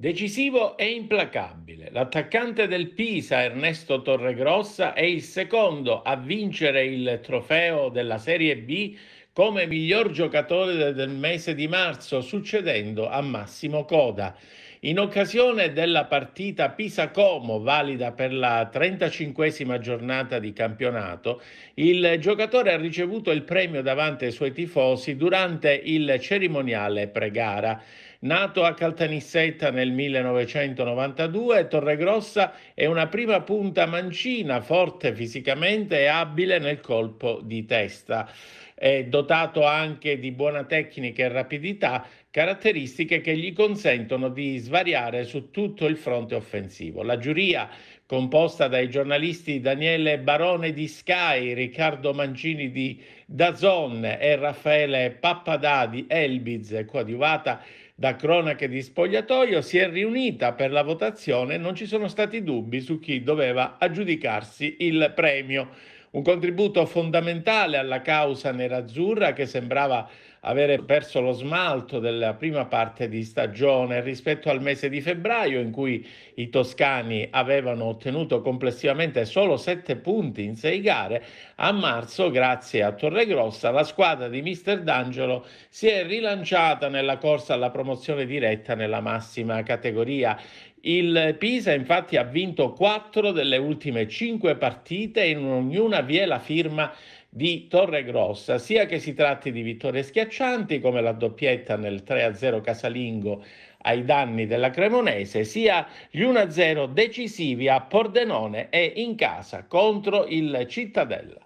Decisivo e implacabile, l'attaccante del Pisa Ernesto Torregrossa è il secondo a vincere il trofeo della Serie B come miglior giocatore del mese di marzo, succedendo a Massimo Coda. In occasione della partita Pisa-Como, valida per la 35esima giornata di campionato, il giocatore ha ricevuto il premio davanti ai suoi tifosi durante il cerimoniale pregara. Nato a Caltanissetta nel 1992, Torregrossa è una prima punta mancina, forte fisicamente e abile nel colpo di testa è dotato anche di buona tecnica e rapidità, caratteristiche che gli consentono di svariare su tutto il fronte offensivo. La giuria, composta dai giornalisti Daniele Barone di Sky, Riccardo Mancini di Dazon e Raffaele Pappadà di Elbiz, coadiuvata da cronache di spogliatoio, si è riunita per la votazione e non ci sono stati dubbi su chi doveva aggiudicarsi il premio. Un contributo fondamentale alla causa nerazzurra che sembrava avere perso lo smalto della prima parte di stagione rispetto al mese di febbraio in cui i toscani avevano ottenuto complessivamente solo 7 punti in 6 gare, a marzo grazie a Torregrossa la squadra di Mister D'Angelo si è rilanciata nella corsa alla promozione diretta nella massima categoria. Il Pisa infatti ha vinto 4 delle ultime 5 partite e in ognuna vi è la firma di Torre Grossa, sia che si tratti di vittorie schiaccianti come la doppietta nel 3-0 casalingo ai danni della Cremonese, sia gli 1-0 decisivi a Pordenone e in casa contro il Cittadella.